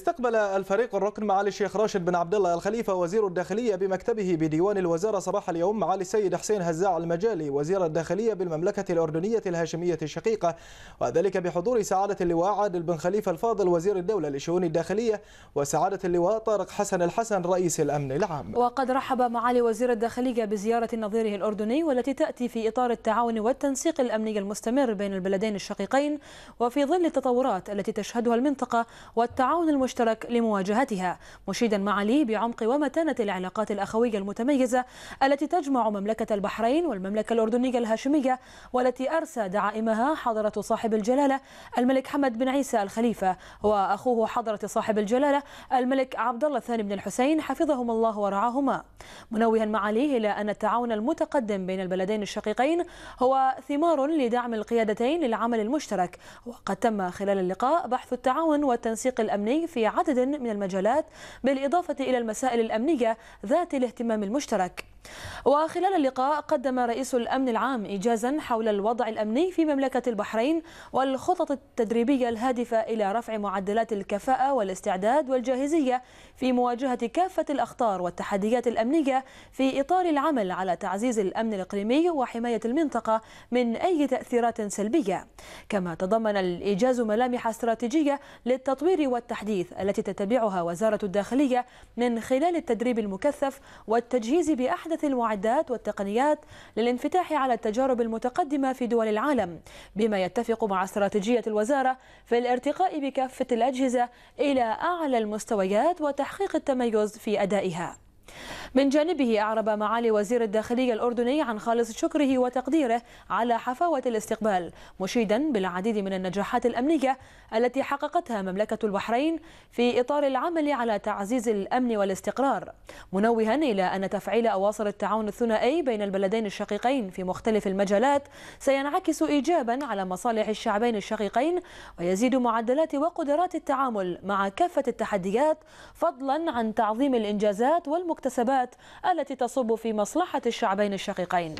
استقبل الفريق الركن معالي الشيخ راشد بن عبد الله الخليفه وزير الداخليه بمكتبه بديوان الوزاره صباح اليوم معالي السيد حسين هزاع المجالي وزير الداخليه بالمملكه الاردنيه الهاشميه الشقيقه وذلك بحضور سعاده اللواء عادل بن خليفه الفاضل وزير الدوله لشؤون الداخليه وسعاده اللواء طارق حسن الحسن رئيس الامن العام. وقد رحب معالي وزير الداخليه بزياره نظيره الاردني والتي تاتي في اطار التعاون والتنسيق الامني المستمر بين البلدين الشقيقين وفي ظل التطورات التي تشهدها المنطقه والتعاون المشترك لمواجهتها مشيدا مع لي بعمق ومتانة العلاقات الأخوية المتميزة التي تجمع مملكة البحرين والمملكة الأردنية الهاشمية والتي أرسى دعائمها حضرة صاحب الجلالة الملك حمد بن عيسى الخليفة وأخوه حضرة صاحب الجلالة الملك عبد الله الثاني بن الحسين حفظهما الله ورعاهما منوها معاليه إلى أن التعاون المتقدم بين البلدين الشقيقين هو ثمار لدعم القيادتين للعمل المشترك وقد تم خلال اللقاء بحث التعاون والتنسيق الأمني في عدد من المجالات بالإضافة إلى المسائل الأمنية ذات الاهتمام المشترك وخلال اللقاء قدم رئيس الأمن العام إيجازا حول الوضع الأمني في مملكة البحرين والخطط التدريبية الهادفة إلى رفع معدلات الكفاءة والاستعداد والجاهزية في مواجهة كافة الأخطار والتحديات الأمنية في إطار العمل على تعزيز الأمن الإقليمي وحماية المنطقة من أي تأثيرات سلبية كما تضمن الإيجاز ملامح استراتيجية للتطوير والتحديث التي تتبعها وزارة الداخلية من خلال التدريب المكثف والتجهيز بأحد أحدث المعدات والتقنيات للانفتاح على التجارب المتقدمة في دول العالم بما يتفق مع استراتيجية الوزارة في الارتقاء بكافة الأجهزة إلى أعلى المستويات وتحقيق التميز في أدائها من جانبه أعرب معالي وزير الداخلية الأردني عن خالص شكره وتقديره على حفاوة الاستقبال مشيدا بالعديد من النجاحات الأمنية التي حققتها مملكة البحرين في إطار العمل على تعزيز الأمن والاستقرار منوها إلى أن تفعيل أواصر التعاون الثنائي بين البلدين الشقيقين في مختلف المجالات سينعكس إيجابا على مصالح الشعبين الشقيقين ويزيد معدلات وقدرات التعامل مع كافة التحديات فضلا عن تعظيم الإنجازات والمكتسبات الاتفاقات التي تصب في مصلحة الشعبين الشقيقين